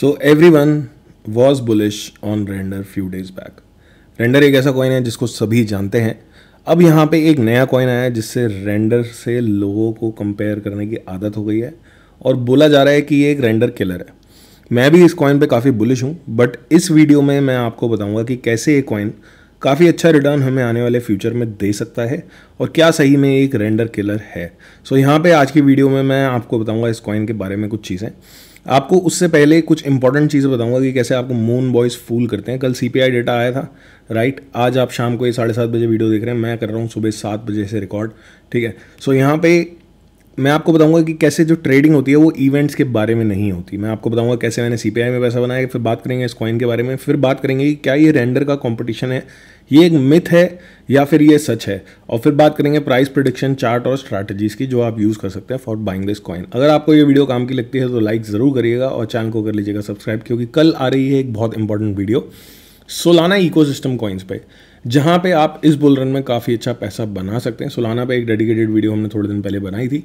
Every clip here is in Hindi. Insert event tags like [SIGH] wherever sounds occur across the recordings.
So everyone was bullish on Render few days back Render एक ऐसा कॉइन है जिसको सभी जानते हैं अब यहाँ पे एक नया कॉइन आया है जिससे रेंडर से लोगों को कंपेयर करने की आदत हो गई है और बोला जा रहा है कि ये एक रेंडर किलर है मैं भी इस कॉइन पे काफ़ी बुलिश हूँ बट इस वीडियो में मैं आपको बताऊँगा कि कैसे ये कॉइन काफ़ी अच्छा रिटर्न हमें आने वाले फ्यूचर में दे सकता है और क्या सही में एक रेंडर किलर है सो so, यहाँ पे आज की वीडियो में मैं आपको बताऊँगा इस कॉइन के बारे में कुछ चीज़ें आपको उससे पहले कुछ इंपॉर्टेंट चीज़ें बताऊंगा कि कैसे आपको मून बॉयज़ फूल करते हैं कल सी डेटा आया था राइट आज आप शाम को ये साढ़े सात बजे वीडियो देख रहे हैं मैं कर रहा हूँ सुबह सात बजे से रिकॉर्ड ठीक है सो यहाँ पे मैं आपको बताऊंगा कि कैसे जो ट्रेडिंग होती है वो इवेंट्स के बारे में नहीं होती मैं आपको बताऊंगा कैसे मैंने सी में पैसा बनाया फिर बात करेंगे इस कॉइन के बारे में फिर बात करेंगे कि क्या ये रेंडर का कॉम्पिटिशन है ये एक मिथ है या फिर ये सच है और फिर बात करेंगे प्राइस प्रोडिक्शन चार्ट और स्ट्रैटेजीज की जो आप यूज़ कर सकते हैं फॉर बाइंग दिस कॉइन अगर आपको ये वीडियो काम की लगती है तो लाइक ज़रूर करिएगा और चैनल को कर लीजिएगा सब्सक्राइब क्योंकि कल आ रही है एक बहुत important video Solana ecosystem coins पर जहाँ पे आप इस बुल रन में काफ़ी अच्छा पैसा बना सकते हैं सोलाना पे एक डेडिकेटेड वीडियो हमने थोड़े दिन पहले बनाई थी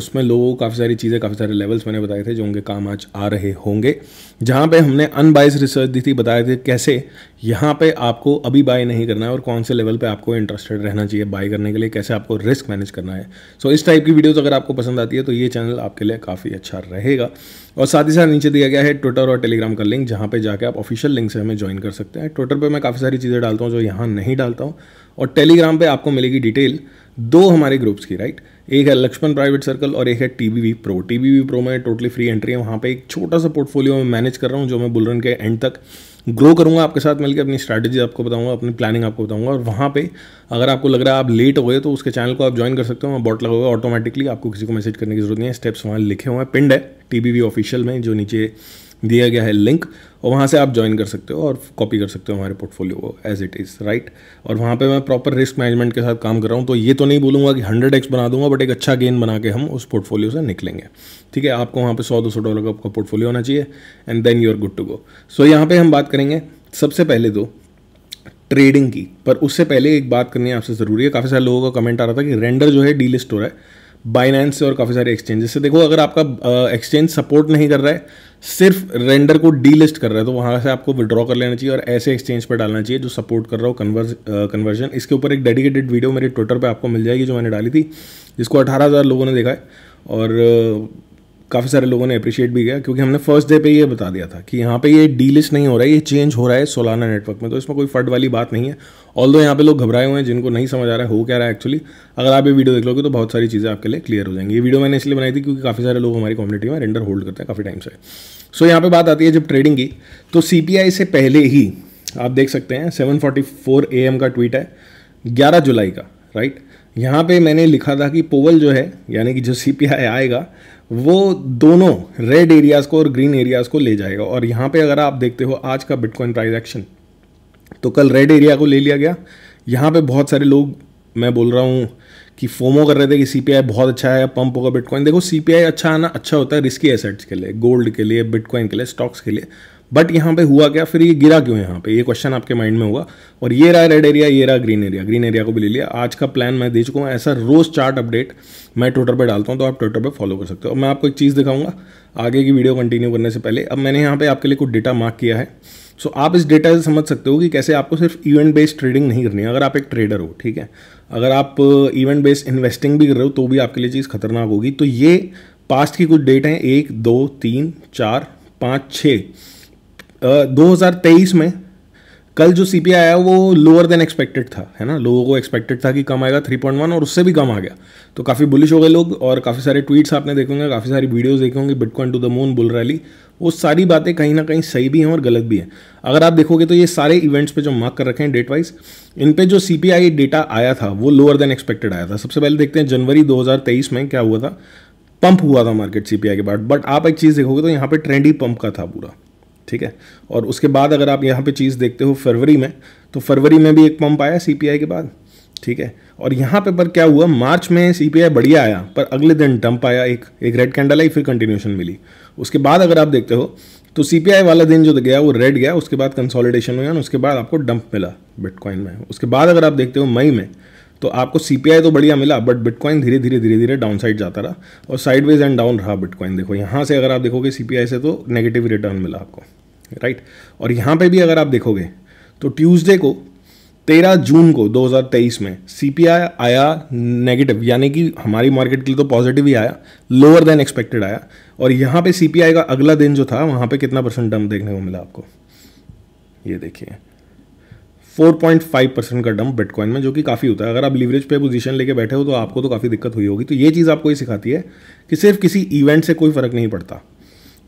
उसमें लोगों को काफ़ी सारी चीज़ें काफ़ी सारे लेवल्स मैंने बताए थे जो उनके काम आज आ रहे होंगे जहाँ पे हमने अनबाइज रिसर्च दी थी बताए थे कैसे यहाँ पे आपको अभी बाय नहीं करना है और कौन से लेवल पे आपको इंटरेस्टेड रहना चाहिए बाय करने के लिए कैसे आपको रिस्क मैनेज करना है सो so, इस टाइप की वीडियोज़ अगर आपको पसंद आती है तो ये चैनल आपके लिए काफ़ी अच्छा रहेगा और साथ ही साथ नीचे दिया गया है ट्विटर और टेलीग्राम का लिंक जहाँ पर जाकर आप ऑफिशियल लिंक से हमें ज्वाइन कर सकते हैं ट्विटर पर मैं काफ़ी सारी चीज़ें डालता हूँ जो यहाँ नहीं डालता हूँ और टेलीग्राम पर आपको मिलेगी डिटेल दो हमारे ग्रुप्स की राइट right? एक है लक्ष्मण प्राइवेट सर्कल और एक है T V pro T V pro में टोटली फ्री एंट्री है वहाँ पे एक छोटा सा पोर्टफोलियो मैं मैनेज कर रहा हूँ जो मैं बुलरन के एंड तक ग्रो करूँगा आपके साथ मिलकर अपनी स्ट्रैटेजी आपको बताऊँगा अपनी प्लानिंग आपको बताऊँगा और वहाँ पे अगर आपको लग रहा है आप लेट हो गए तो उसके चैनल को आप ज्वाइन कर सकते हो वहाँ बॉट लगा होगा ऑटोमेटिकली आपको किसी को मैसेज करने की जरूरत नहीं है स्टेप्स वहाँ लिखे हुए हैं पिंड है टी ऑफिशियल में जो नीचे दिया गया है लिंक और वहाँ से आप ज्वाइन कर सकते हो और कॉपी कर सकते हो हमारे पोर्टफोलियो को एज इट इज़ राइट और वहाँ पे मैं प्रॉपर रिस्क मैनेजमेंट के साथ काम कर रहा हूँ तो ये तो नहीं बोलूँगा कि हंड्रेड एक्स बना दूंगा बट बट एक अच्छा गेन बना के हम उस पोर्टफोलियो से निकलेंगे ठीक है आपको वहाँ पे सौ दो सौ डॉलर का आपका पोर्टफोलियो होना चाहिए and then you are good to go so यहाँ पे हम बात करेंगे सबसे पहले तो ट्रेडिंग की पर उससे पहले एक बात करनी है आपसे ज़रूरी है काफ़ी सारे लोगों का कमेंट आ रहा था कि रेंडर जो है डीलिस्ट हो रहा है बाइनेंस से और काफ़ी सारे एक्सचेंजेस से देखो अगर आपका एक्सचेंज सपोर्ट नहीं कर रहा है सिर्फ रेंडर को डी लिस्ट कर रहा है तो वहाँ से आपको विड्रॉ कर लेना चाहिए और ऐसे एक्सचेंज पर डालना चाहिए जो सपोर्ट कर रहा हो कन्वर्स कन्वर्जन इसके ऊपर एक डेडिकेटेड वीडियो मेरे ट्विटर पर आपको मिल जाएगी जो मैंने डाली थी जिसको अठारह हज़ार लोगों ने देखा है और uh, काफ़ी सारे लोगों ने अप्रिशिएट भी किया क्योंकि हमने फर्स्ट डे पे ये बता दिया था कि यहाँ पे ये डी लिस्ट नहीं हो रहा है ये चेंज हो रहा है सोलाना नेटवर्क में तो इसमें कोई फट वाली बात नहीं है ऑल दो यहाँ पे लोग घबराए हुए हैं जिनको नहीं समझ आ रहा है हो क्या रहा है एक्चुअली अगर आप ये वीडियो देख लोगे तो बहुत सारी चीज़ें आपके लिए क्लियर हो जाएंगी ये वीडियो मैंने इसलिए बनाई थी क्योंकि काफ़ी सारे लोग हमारी कम्युनिटी में रेंडर होल्ड करते हैं काफ़ी टाइम से सो यहाँ पे बात आती है जब ट्रेडिंग की तो सी से पहले ही आप देख सकते हैं seven forty four A M का ट्वीट है ग्यारह जुलाई का राइट यहाँ पर मैंने लिखा था कि पोवल जो है यानी कि जो सी आएगा वो दोनों रेड एरियाज़ को और ग्रीन एरियाज़ को ले जाएगा और यहाँ पे अगर आप देखते हो आज का बिटकॉइन प्राइस एक्शन तो कल रेड एरिया को ले लिया गया यहाँ पे बहुत सारे लोग मैं बोल रहा हूँ कि फोमो कर रहे थे कि सी बहुत अच्छा है पंप होगा बिटकॉइन देखो सी अच्छा आना अच्छा होता है रिस्की एसेट्स के लिए गोल्ड के लिए बिटकॉइन के लिए स्टॉक्स के लिए बट यहाँ पे हुआ क्या फिर ये गिरा क्यों यहाँ पे ये क्वेश्चन आपके माइंड में हुआ और ये रहा रेड एरिया ये रहा ग्रीन एरिया ग्रीन एरिया को भी ले लिया आज का प्लान मैं दे चुका हूँ ऐसा रोज चार्ट अपडेट मैं ट्विटर पे डालता हूँ तो आप ट्विटर पे फॉलो कर सकते हो और मैं आपको एक चीज़ दिखाऊंगा आगे की वीडियो कंटिन्यू करने से पहले अब मैंने यहाँ पे आपके लिए कुछ डेटा मार्क किया है सो so, आप इस डेटा से समझ सकते हो कि कैसे आपको सिर्फ इवेंट बेस्ड ट्रेडिंग नहीं करनी है अगर आप एक ट्रेडर हो ठीक है अगर आप इवेंट बेस्ड इन्वेस्टिंग भी कर रहे हो तो भी आपके लिए चीज़ खतरनाक होगी तो ये पास्ट की कुछ डेट हैं एक दो तीन चार पाँच छः दो हज़ार तेईस में कल जो सी आया वो लोअर देन एक्सपेक्टेड था है ना लोगों को एक्सपेक्टेड था कि कम आएगा थ्री पॉइंट वन और उससे भी कम आ गया तो काफ़ी बुलिश हो गए लोग और काफ़ी सारे ट्वीट्स आपने देखे होंगे काफ़ी सारी वीडियोस देखे होंगे Bitcoin to the moon bull rally वो सारी बातें कहीं ना कहीं सही भी हैं और गलत भी हैं अगर आप देखोगे तो ये सारे इवेंट्स पे जो मार्क कर रखे हैं डेट वाइज इन पे जो सी डेटा आया था वो लोअर देन एक्सपेक्टेड आया था सबसे पहले देखते हैं जनवरी 2023 में क्या हुआ था पंप हुआ था मार्केट सी के बाद बट आप एक चीज़ देखोगे तो यहाँ पर ट्रेंड ही पंप का था पूरा ठीक है और उसके बाद अगर आप यहाँ पे चीज़ देखते हो फरवरी में तो फरवरी में भी एक पंप आया सी के बाद ठीक है और यहाँ पे पर क्या हुआ मार्च में सी बढ़िया आया पर अगले दिन डंप आया एक एक रेड कैंडल आई फिर कंटिन्यूशन मिली उसके बाद अगर आप देखते हो तो सी वाला दिन जो गया वो रेड गया उसके बाद कंसोलिडेशन हुआ उसके बाद आपको डंप मिला बिटकॉइन में उसके बाद अगर आप देखते हो मई में तो आपको सी तो बढ़िया मिला बट बिटकॉइन धीरे धीरे धीरे धीरे डाउन साइड जाता रहा और साइडवेज एंड डाउन रहा बिटकॉइन देखो यहाँ से अगर आप देखोगे सी से तो नेगेटिव रिटर्न मिला आपको राइट और यहाँ पे भी अगर आप देखोगे तो ट्यूजडे को 13 जून को 2023 में सी आया नेगेटिव यानी कि हमारी मार्केट के लिए तो पॉजिटिव ही आया लोअर देन एक्सपेक्टेड आया और यहाँ पे सी का अगला दिन जो था वहाँ पे कितना परसेंट डम देखने को मिला आपको ये देखिए 4.5 परसेंट का डंप बिटकॉइन में जो कि काफ़ी होता है अगर आप लीवरेज पे पोजीशन लेके बैठे हो तो आपको तो काफ़ी दिक्कत हुई होगी तो ये चीज़ आपको ये सिखाती है कि सिर्फ किसी इवेंट से कोई फ़र्क नहीं पड़ता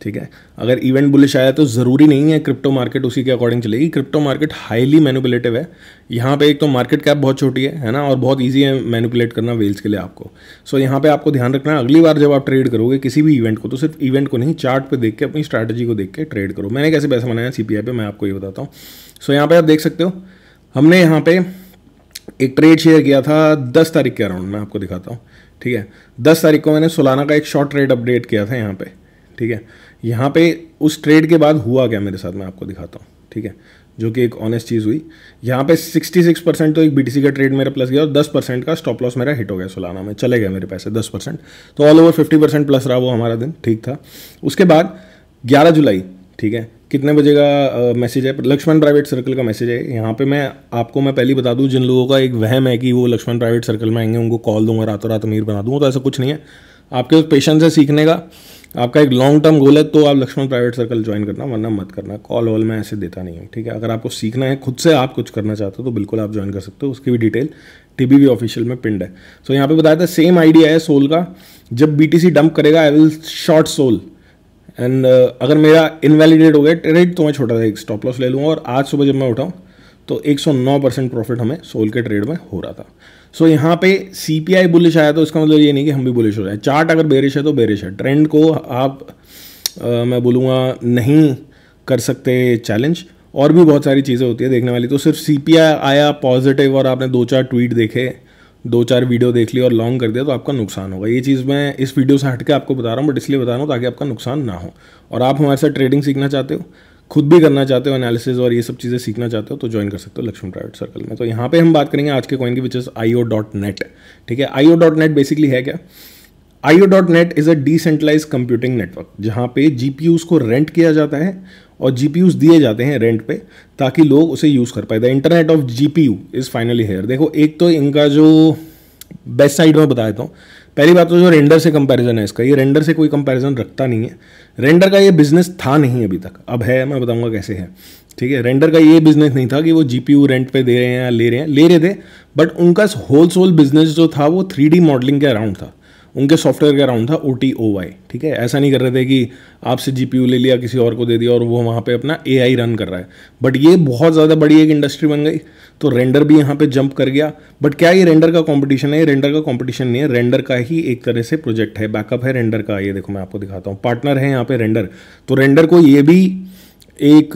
ठीक है अगर इवेंट बुलिश आया तो ज़रूरी नहीं है क्रिप्टो मार्केट उसी के अकॉर्डिंग चलेगी क्रिप्टो मार्केट हाईली मैनुपुलेटिव है यहाँ पे एक तो मार्केट कैप बहुत छोटी है है ना और बहुत ईजी है मैनुपुलेट करना वेल्स के लिए आपको सो so, यहाँ पे आपको ध्यान रखना है अगली बार जब आप ट्रेड करोगे किसी भी इवेंट को तो सिर्फ इवेंट को नहीं चार्ट पे देख के अपनी स्ट्रैटेजी को देख के ट्रेड करो मैंने कैसे पैसा बनाया सी पी मैं आपको ये बताता हूँ सो so, यहाँ पर आप देख सकते हो हमने यहाँ पे एक ट्रेड शेयर किया था दस तारीख के अराउंड मैं आपको दिखाता हूँ ठीक है दस तारीख को मैंने सोलाना का एक शॉर्ट ट्रेड अपडेट किया था यहाँ पे ठीक है यहाँ पे उस ट्रेड के बाद हुआ क्या मेरे साथ मैं आपको दिखाता हूँ ठीक है जो कि एक ऑनेस्ट चीज़ हुई यहाँ पे 66 परसेंट तो एक बी का ट्रेड मेरा प्लस गया और 10 परसेंट का स्टॉप लॉस मेरा हिट हो गया सोलाना में चले गए मेरे पैसे 10 परसेंट तो ऑल ओवर 50 परसेंट प्लस रहा वो हमारा दिन ठीक था उसके बाद 11 जुलाई ठीक है कितने बजे का मैसेज है लक्ष्मण प्राइवेट सर्कल का मैसेज है यहाँ पे मैं आपको मैं पहली बता दूँ जिन लोगों का एक वहम है कि वो लक्ष्मण प्राइवेट सर्कल में आएंगे उनको कॉल दूंगा रातों रात अमीर बना दूंगा तो ऐसा कुछ नहीं है आपके उस पेशेंस है सीखने का आपका एक लॉन्ग टर्म गोल है तो आप लक्ष्मण प्राइवेट सर्कल ज्वाइन करना वरना मत करना कॉल वॉल मैं ऐसे देता नहीं हूँ ठीक है अगर आपको सीखना है खुद से आप कुछ करना चाहते हो तो बिल्कुल आप ज्वाइन कर सकते हो उसकी भी डिटेल टीबीवी ऑफिशियल में पिंड है सो so, यहाँ पे बताया था सेम आइडिया है सोल का जब बी डंप करेगा I will short SOL and uh, अगर मेरा इनवैलिडेट हो गया ट्रेड तो मैं छोटा सा एक स्टॉप लॉस ले लूँगा और आज सुबह जब मैं उठाऊँ तो 109 परसेंट प्रॉफिट हमें सोल के ट्रेड में हो रहा था सो so, यहाँ पे सी पी आई बुलिश आया तो इसका मतलब ये नहीं कि हम भी बुलिश हो रहे हैं चार्ट अगर बेरिश है तो बेरिश है ट्रेंड को आप आ, uh, मैं बोलूँगा नहीं कर सकते चैलेंज और भी बहुत सारी चीज़ें होती है देखने वाली तो सिर्फ सी पी आई आया पॉजिटिव और आपने दो चार ट्वीट देखे दो चार वीडियो देख ली और लॉन्ग कर दिया तो आपका नुकसान होगा ये चीज़ मैं इस वीडियो से हट के आपको बता रहा हूँ बट इसलिए बता रहा हूँ ताकि आपका नुकसान ना हो और आप हमारे साथ ट्रेडिंग सीखना चाहते हो खुद भी करना चाहते हो एनालिसिस और ये सब चीज़ें सीखना चाहते हो तो ज्वाइन कर सकते हो लक्ष्मण प्राइवेट सर्कल में तो यहाँ पे हम बात करेंगे आज के कॉइन की which is I O dot net ठीक है I O dot net basically है क्या I O dot net is a decentralise computing network जहाँ पे जी पी को रेंट किया जाता है और जी दिए जाते हैं रेंट पे ताकि लोग उसे यूज़ कर पाए the internet of G P U is finally here देखो एक तो इनका जो बेस्ट साइड में बता देता हूँ पहली बात तो जो रेंडर से कंपैरिजन है इसका ये रेंडर से कोई कंपैरिजन रखता नहीं है रेंडर का ये बिज़नेस था नहीं अभी तक अब है मैं बताऊँगा कैसे है ठीक है रेंडर का ये बिजनेस नहीं था कि वो जी रेंट पे दे रहे हैं या ले रहे हैं ले रहे थे बट उनका होल सोल बिजनेस जो था वो थ्री मॉडलिंग के अराउंड था उनके सॉफ्टवेयर का राउंड था ओ टी ओ वाई ठीक है ऐसा नहीं कर रहे थे कि आपसे जी पी यू ले लिया किसी और को दे दिया और वो वहाँ पे अपना ए आई रन कर रहा है बट ये बहुत ज़्यादा बड़ी एक इंडस्ट्री बन गई तो रेंडर भी यहाँ पे जंप कर गया बट क्या ये रेंडर का कॉम्पिटिशन है ये रेंडर का कॉम्पिटिशन नहीं है रेंडर का ही एक तरह से प्रोजेक्ट है बैकअप है रेंडर का ये देखो मैं आपको दिखाता हूँ पार्टनर है यहाँ पे रेंडर तो रेंडर को ये भी एक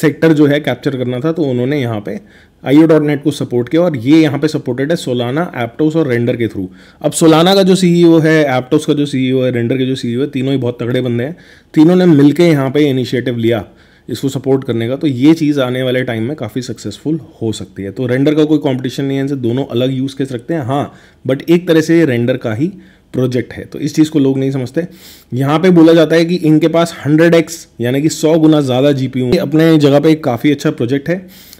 सेक्टर जो है कैप्चर करना था तो उन्होंने यहाँ पे आईओ डॉट नेट को सपोर्ट किया और ये यहाँ पे सपोर्टेड है सोलाना एप्टोस और रेंडर के थ्रू अब सोलाना का जो सीईओ e है एप्टोस का जो सीईओ e है रेंडर के जो सीईओ e है तीनों ही बहुत तगड़े बंदे हैं तीनों ने मिल के यहाँ पे इनिशिएटिव लिया इसको सपोर्ट करने का तो ये चीज़ आने वाले टाइम में काफ़ी सक्सेसफुल हो सकती है तो रेंडर का कोई कॉम्पिटिशन नहीं है इनसे दोनों अलग यूज़ केस रखते हैं हाँ बट एक तरह से ये रेंडर का ही प्रोजेक्ट है तो इस चीज़ को लोग नहीं समझते यहाँ पे बोला जाता है कि इनके पास 100x यानी कि 100 गुना ज़्यादा जी अपने जगह पे एक काफ़ी अच्छा प्रोजेक्ट है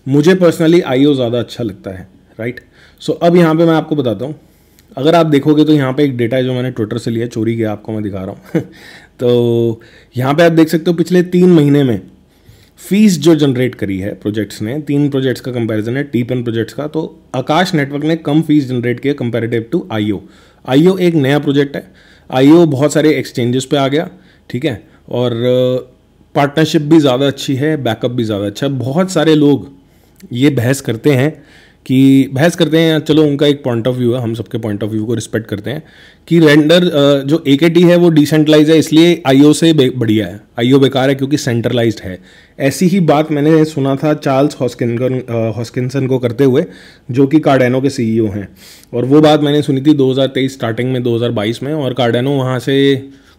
मुझे पर्सनली आई ज़्यादा अच्छा लगता है राइट सो so, अब यहाँ पर मैं आपको बताता हूँ अगर आप देखोगे तो यहाँ पे एक डेटा है जो मैंने ट्विटर से लिया चोरी किया आपको मैं दिखा रहा हूँ [LAUGHS] तो यहाँ पे आप देख सकते हो पिछले तीन महीने में फीस जो जनरेट करी है प्रोजेक्ट्स ने तीन प्रोजेक्ट्स का कंपैरिजन है टी पेन प्रोजेक्ट्स का तो आकाश नेटवर्क ने कम फीस जनरेट किया कंपेरेटिव टू आईओ आईओ एक नया प्रोजेक्ट है आईओ बहुत सारे एक्सचेंजेस पे आ गया ठीक है और पार्टनरशिप uh, भी ज़्यादा अच्छी है बैकअप भी ज़्यादा अच्छा है बहुत सारे लोग ये बहस करते हैं कि बहस करते हैं चलो उनका एक पॉइंट ऑफ व्यू है हम सबके पॉइंट ऑफ व्यू को रिस्पेक्ट करते हैं कि रेंडर जो ए के टी है वो डिसेंट्रलाइज है इसलिए आईओ से बढ़िया है आईओ बेकार है क्योंकि सेंट्रलाइज है ऐसी ही बात मैंने सुना था चार्ल्स हॉस्किनकन हॉस्किनसन को करते हुए जो कि कार्डेनो के सीईओ e हैं और वो बात मैंने सुनी थी 2023 स्टार्टिंग में 2022 में और कार्डेनो वहाँ से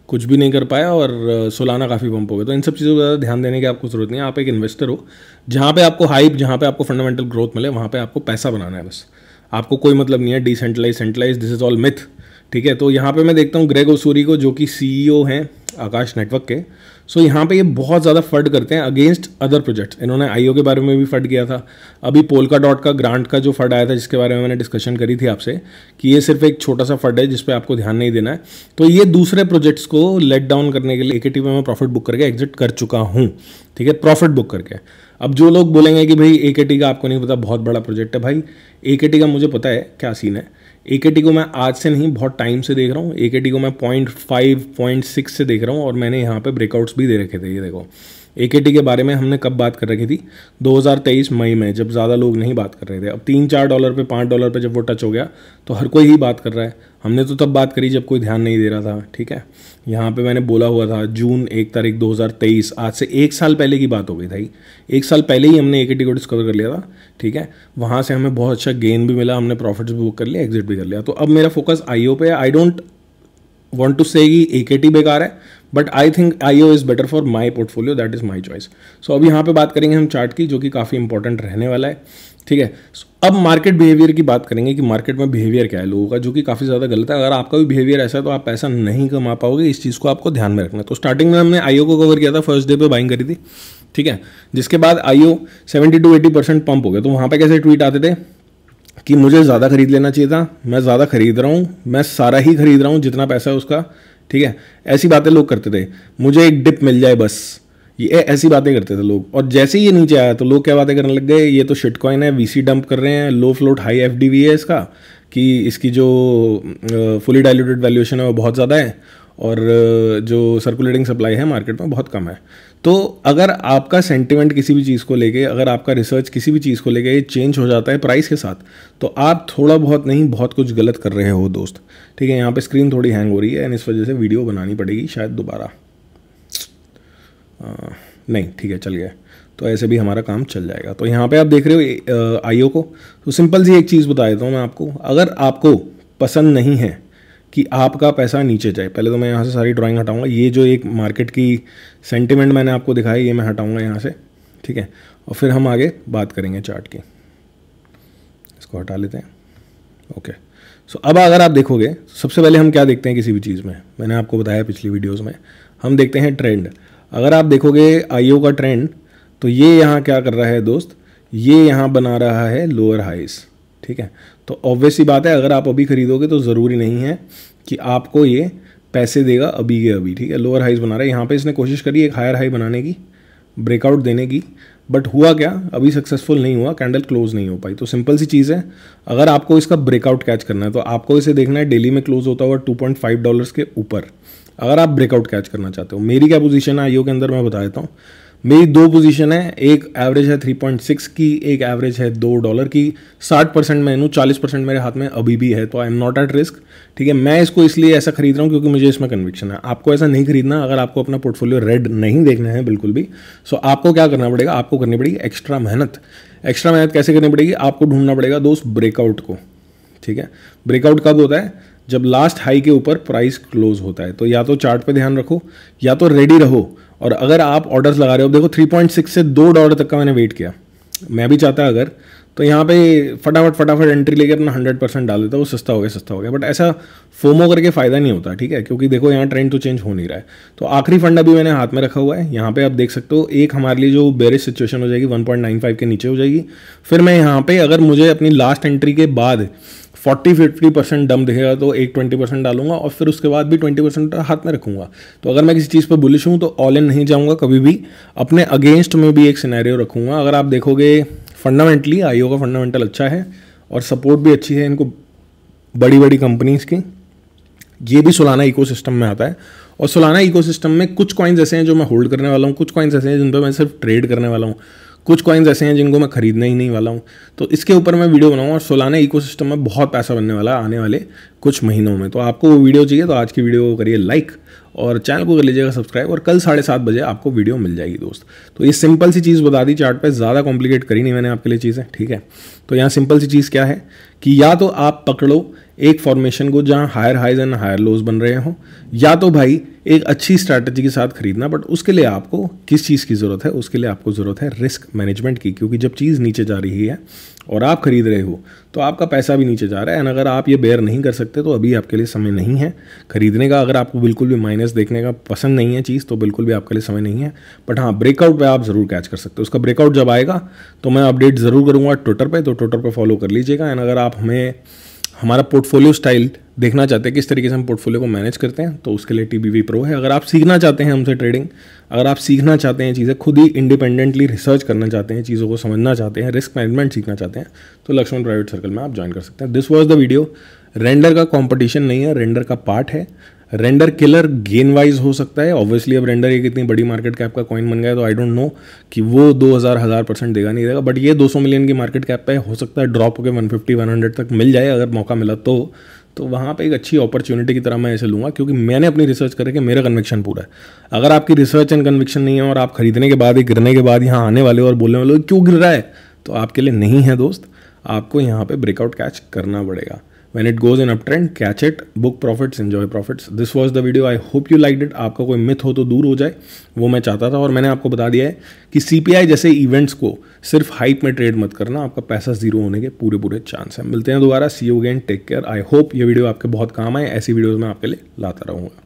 कुछ भी नहीं कर पाया और सोलाना काफ़ी पंप हो गया तो इन सब चीज़ों पर ज़्यादा ध्यान देने की आपको ज़रूरत नहीं है आप एक इन्वेस्टर हो जहाँ पे आपको हाइप जहाँ पे आपको फंडामेंटल ग्रोथ मिले वहाँ पे आपको पैसा बनाना है बस आपको कोई मतलब नहीं है decentralise centralise this is all myth ठीक है तो यहाँ पर मैं देखता हूँ ग्रेग ओसूरी को जो कि सी हैं आकाश नेटवर्क के सो so, यहाँ पे ये बहुत ज़्यादा फंड करते हैं अगेंस्ट अदर प्रोजेक्ट्स इन्होंने आई के बारे में भी फंड किया था अभी पोलका डॉट का ग्रांट का जो फंड आया था जिसके बारे में मैंने डिस्कशन करी थी आपसे कि ये सिर्फ एक छोटा सा फंड है जिस पर आपको ध्यान नहीं देना है तो ये दूसरे प्रोजेक्ट्स को लेट डाउन करने के लिए एक में प्रॉफिट बुक करके एग्जिट कर चुका हूँ ठीक है प्रॉफिट बुक करके अब जो लोग बोलेंगे कि भाई ए का आपको नहीं पता बहुत बड़ा प्रोजेक्ट है भाई ए का मुझे पता है क्या सीन है ए को मैं आज से नहीं बहुत टाइम से देख रहा हूँ ए को मैं पॉइंट फाइव पॉइंट सिक्स से देख रहा हूँ और मैंने यहाँ पे ब्रेकआउट्स भी दे रखे थे ये देखो ए के बारे में हमने कब बात कर रखी थी 2023 मई में जब ज़्यादा लोग नहीं बात कर रहे थे अब तीन चार डॉलर पे पाँच डॉलर पे जब वो टच हो गया तो हर कोई ही बात कर रहा है हमने तो तब बात करी जब कोई ध्यान नहीं दे रहा था ठीक है यहाँ पे मैंने बोला हुआ था जून एक तारीख 2023 आज से एक साल पहले की बात हो गई थी एक साल पहले ही हमने ए को डिस्कवर कर लिया था ठीक है वहाँ से हमें बहुत अच्छा गेन भी मिला हमने प्रॉफिट्स भी बुक कर लिया एग्जिट भी कर लिया तो अब मेरा फोकस आई पे आई डोंट वॉन्ट टू से ए बेकार है but I think I O is better for my portfolio that is my choice so अब यहाँ पे बात करेंगे हम चार्ट की जो कि काफ़ी इंपॉर्टेंट रहने वाला है ठीक है so, अब मार्केट बिहेवियर की बात करेंगे कि मार्केट में बिहेवियर क्या है लोगों का जो कि काफ़ी ज़्यादा गलत है अगर आपका भी बिहेवियर ऐसा है तो आप पैसा नहीं कमा पाओगे इस चीज़ को आपको ध्यान में रखना है तो स्टार्टिंग में हमने आईओ को कवर किया था फर्स्ट डे पे बाइंग करी थी ठीक है जिसके बाद IO seventy two eighty percent pump हो गया तो वहाँ पर कैसे ट्वीट आते थे कि मुझे ज़्यादा खरीद लेना चाहिए था मैं ज़्यादा खरीद रहा हूँ मैं सारा ही खरीद रहा हूँ जितना पैसा है उसका ठीक है ऐसी बातें लोग करते थे मुझे एक डिप मिल जाए बस ये ऐसी बातें करते थे लोग और जैसे ही ये नीचे आया तो लोग क्या बातें करने लग गए ये तो शिटकॉइन है वीसी डंप कर रहे हैं लो फ्लोट हाई एफ है इसका कि इसकी जो फुली डायलूटेड वैल्यूएशन है वो बहुत ज़्यादा है और जो सर्कुलेटिंग सप्लाई है मार्केट में बहुत कम है तो अगर आपका सेंटिमेंट किसी भी चीज़ को लेके अगर आपका रिसर्च किसी भी चीज़ को लेके ये चेंज हो जाता है प्राइस के साथ तो आप थोड़ा बहुत नहीं बहुत कुछ गलत कर रहे हो दोस्त ठीक है यहाँ पे स्क्रीन थोड़ी हैंग हो रही है एंड इस वजह से वीडियो बनानी पड़ेगी शायद दोबारा नहीं ठीक है चल गया तो ऐसे भी हमारा काम चल जाएगा तो यहाँ पे आप देख रहे हो आईओ को तो सिंपल सी एक चीज़ बता देता हूँ मैं आपको अगर आपको पसंद नहीं है कि आपका पैसा नीचे जाए पहले तो मैं यहाँ से सारी ड्राइंग हटाऊंगा ये जो एक मार्केट की सेंटिमेंट मैंने आपको दिखाई ये मैं हटाऊंगा यहाँ से ठीक है और फिर हम आगे बात करेंगे चार्ट की इसको हटा लेते हैं ओके सो अब अगर आप देखोगे सबसे पहले हम क्या देखते हैं किसी भी चीज़ में मैंने आपको बताया पिछली वीडियोज़ में हम देखते हैं ट्रेंड अगर आप देखोगे आईओ का ट्रेंड तो ये यहाँ क्या कर रहा है दोस्त ये यहाँ बना रहा है लोअर हाइस ठीक है तो ऑब्वियस ही बात है अगर आप अभी खरीदोगे तो ज़रूरी नहीं है कि आपको ये पैसे देगा अभी के अभी ठीक है लोअर हाइज बना रहा है यहाँ पे इसने कोशिश करी एक हायर हाई बनाने की ब्रेकआउट देने की बट हुआ क्या अभी सक्सेसफुल नहीं हुआ कैंडल क्लोज नहीं हो पाई तो सिंपल सी चीज़ है अगर आपको इसका ब्रेकआउट कैच करना है तो आपको इसे देखना है डेली में क्लोज होता हुआ टू पॉइंट फाइव डॉलर्स के ऊपर अगर आप ब्रेकआउट कैच करना चाहते हो मेरी क्या पोजीशन है आईओ के अंदर मैं बता देता हूँ मेरी दो पोजीशन है एक एवरेज है 3.6 की एक एवरेज है दो डॉलर की 60 परसेंट मैं चालीस परसेंट मेरे हाथ में अभी भी है तो I am not at risk ठीक है मैं इसको इसलिए ऐसा खरीद रहा हूँ क्योंकि मुझे इसमें कन्विक्शन है आपको ऐसा नहीं खरीदना अगर आपको अपना पोर्टफोलियो रेड नहीं देखना है बिल्कुल भी सो आपको क्या करना पड़ेगा आपको करनी पड़ेगी एक्स्ट्रा मेहनत एक्स्ट्रा मेहनत कैसे करनी पड़ेगी आपको ढूंढना पड़ेगा दोस्त ब्रेकआउट को ठीक है ब्रेकआउट कब होता है जब लास्ट हाई के ऊपर प्राइस क्लोज होता है तो या तो चार्ट पे ध्यान रखो या तो रेडी रहो और अगर आप ऑर्डर्स लगा रहे हो देखो 3.6 से दो डॉलर तक का मैंने वेट किया मैं भी चाहता अगर तो यहाँ पे फटाफट फटाफट एंट्री लेकर अपना हंड्रेड परसेंट डाल देता वो सस्ता हो गया सस्ता हो गया बट ऐसा फोमो करके फ़ायदा नहीं होता ठीक है क्योंकि देखो यहाँ ट्रेंड तो चेंज हो नहीं रहा है तो आखिरी फंड अभी मैंने हाथ में रखा हुआ है यहाँ पे आप देख सकते हो एक हमारे लिए जो बेरिस सिचुएशन हो जाएगी वन के नीचे हो जाएगी फिर मैं यहाँ पर अगर मुझे अपनी लास्ट एंट्री के बाद फोर्टी फिफ्टी परसेंट डम दिखेगा तो एक ट्वेंटी परसेंट डालूंगा और फिर उसके बाद भी ट्वेंटी परसेंट हाथ में रखूंगा तो अगर मैं किसी चीज़ पर बुलिश हूँ तो ऑल इन नहीं जाऊँगा कभी भी अपने अगेंस्ट में भी एक सिनेरियो रखूंगा अगर आप देखोगे फंडामेंटली आईओ का फंडामेंटल अच्छा है और सपोर्ट भी अच्छी है इनको बड़ी बड़ी कंपनीज़ की ये भी सोलाना इको में आता है और सोलाना इको में कुछ कॉइन्स ऐसे हैं जो मैं होल्ड करने वाला हूँ कुछ कॉइन्स ऐसे हैं जिन पर मैं सिर्फ ट्रेड करने वाला हूँ कुछ कॉइन्स ऐसे हैं जिनको मैं खरीदने ही नहीं वाला हूँ तो इसके ऊपर मैं वीडियो बनाऊँ और सोलाना इको में बहुत पैसा बनने वाला है आने वाले कुछ महीनों में तो आपको वो वीडियो चाहिए तो आज की वीडियो को करिए लाइक और चैनल को कर लीजिएगा सब्सक्राइब और कल साढ़े सात बजे आपको वीडियो मिल जाएगी दोस्त तो ये सिंपल सी चीज़ बता दी चार्ट पे ज़्यादा कॉम्प्लिकेट करी नहीं मैंने आपके लिए चीज़ें ठीक है तो यहाँ सिंपल सी चीज़ क्या है कि या तो आप पकड़ो एक फॉर्मेशन को जहाँ higher highs and higher lows बन रहे हों या तो भाई एक अच्छी स्ट्रैटेजी के साथ खरीदना बट उसके लिए आपको किस चीज़ की ज़रूरत है उसके लिए आपको ज़रूरत है रिस्क मैनेजमेंट की क्योंकि जब चीज़ नीचे जा रही है और आप खरीद रहे हो तो आपका पैसा भी नीचे जा रहा है एंड अगर आप ये बेयर नहीं कर सकते तो अभी आपके लिए समय नहीं है खरीदने का अगर आपको बिल्कुल भी माइनस देखने का पसंद नहीं है चीज़ तो बिल्कुल भी आपके लिए समय नहीं है बट हाँ ब्रेकआउट पर आप ज़रूर कैच कर सकते हो उसका ब्रेकआउट जब आएगा तो मैं अपडेट ज़रूर करूँगा ट्विटर पर तो ट्विटर पर फॉलो कर लीजिएगा एंड अगर आप हमें हमारा पोर्टफोलियो स्टाइल देखना चाहते हैं किस तरीके से हम पोर्टफोलियो को मैनेज करते हैं तो उसके लिए टी बी प्रो है अगर आप सीखना चाहते हैं हमसे ट्रेडिंग अगर आप सीखना चाहते हैं चीज़ें खुद ही इंडिपेंडेंटली रिसर्च करना चाहते हैं चीज़ों को समझना चाहते हैं रिस्क मैनेजमेंट सीखना चाहते हैं तो लक्ष्मण प्राइवेट सर्कल में आप ज्वाइन कर सकते हैं this was the video render का कॉम्पिटिशन नहीं है रेंडर का पार्ट है रेंडर किलर गेन वाइज हो सकता है ऑब्वियसली अब रेंडर एक इतनी बड़ी मार्केट कैप का कॉइन बन गया तो आई डोंट नो कि वो दो हज़ार हज़ार परसेंट देगा नहीं देगा बट ये 200 मिलियन की मार्केट कैप पे हो सकता है ड्रॉप होकर 150 100 तक मिल जाए अगर मौका मिला तो तो वहाँ पे एक अच्छी अपॉर्चुनिटी की तरह मैं ऐसे लूँगा क्योंकि मैंने अपनी रिसर्च करके मेरा कन्विक्शन पूरा है अगर आपकी रिसर्च एंड कन्विक्शन नहीं है और आप खरीदने के बाद ही गिरने के बाद यहाँ आने वाले हो और बोलने वाले क्यों गिर रहा है तो आपके लिए नहीं है दोस्त आपको यहाँ पर ब्रेकआउट कैच करना पड़ेगा it goes in up trend catch it book profits enjoy profits this was the video I hope you liked it आपका कोई मिथ हो तो दूर हो जाए वो मैं चाहता था और मैंने आपको बता दिया है कि सी पी आई जैसे इवेंट्स को सिर्फ हाइप में ट्रेड मत करना आपका पैसा जीरो होने के पूरे पूरे चांस हैं मिलते हैं दोबारा see you again take care I hope ये वीडियो आपके बहुत काम आए ऐसी वीडियोज़ मैं आपके लिए लाता रहूँगा